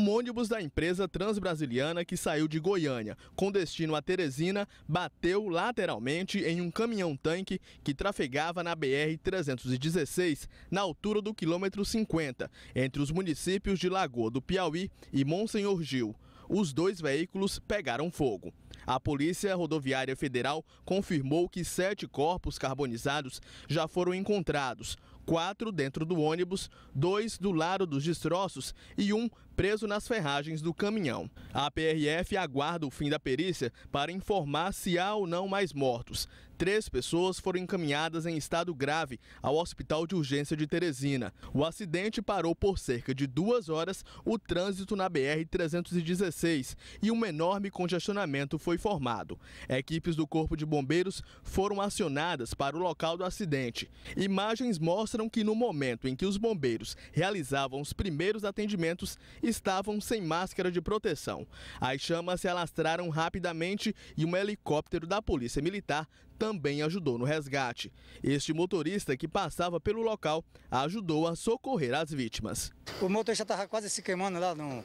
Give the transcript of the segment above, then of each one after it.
Um ônibus da empresa transbrasiliana que saiu de Goiânia com destino a Teresina bateu lateralmente em um caminhão-tanque que trafegava na BR-316, na altura do quilômetro 50, entre os municípios de Lagoa do Piauí e Monsenhor Gil. Os dois veículos pegaram fogo. A Polícia Rodoviária Federal confirmou que sete corpos carbonizados já foram encontrados, quatro dentro do ônibus, dois do lado dos destroços e um preso nas ferragens do caminhão. A PRF aguarda o fim da perícia para informar se há ou não mais mortos. Três pessoas foram encaminhadas em estado grave ao Hospital de Urgência de Teresina. O acidente parou por cerca de duas horas o trânsito na BR-316 e um enorme congestionamento foi formado. Equipes do Corpo de Bombeiros foram acionadas para o local do acidente. Imagens mostram mostram que no momento em que os bombeiros realizavam os primeiros atendimentos, estavam sem máscara de proteção. As chamas se alastraram rapidamente e um helicóptero da Polícia Militar também ajudou no resgate. Este motorista que passava pelo local ajudou a socorrer as vítimas. O motorista estava quase se queimando lá, no,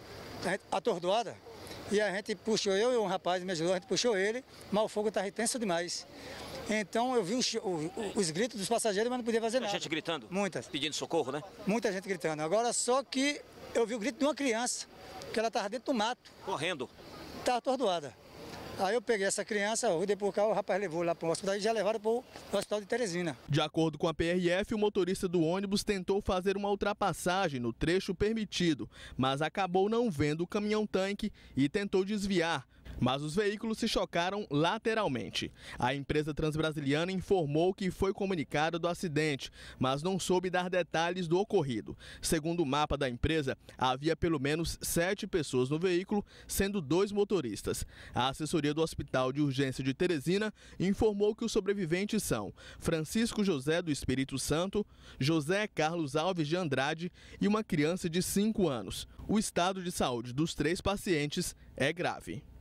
atordoada, e a gente puxou, eu e um rapaz me ajudou, a gente puxou ele, mas o fogo estava intenso demais. Então eu vi os, os gritos dos passageiros, mas não podia fazer nada. Muita gente gritando? Muitas. Pedindo socorro, né? Muita gente gritando. Agora só que eu vi o grito de uma criança, que ela estava dentro do mato. Correndo? Estava atordoada. Aí eu peguei essa criança, rodei por carro, o rapaz levou lá para o hospital e já levaram para o hospital de Teresina. De acordo com a PRF, o motorista do ônibus tentou fazer uma ultrapassagem no trecho permitido, mas acabou não vendo o caminhão-tanque e tentou desviar, mas os veículos se chocaram lateralmente. A empresa transbrasiliana informou que foi comunicado do acidente, mas não soube dar detalhes do ocorrido. Segundo o mapa da empresa, havia pelo menos sete pessoas no veículo, sendo dois motoristas. A assessoria do Hospital de Urgência de Teresina informou que os sobreviventes são Francisco José do Espírito Santo, José Carlos Alves de Andrade e uma criança de cinco anos. O estado de saúde dos três pacientes é grave.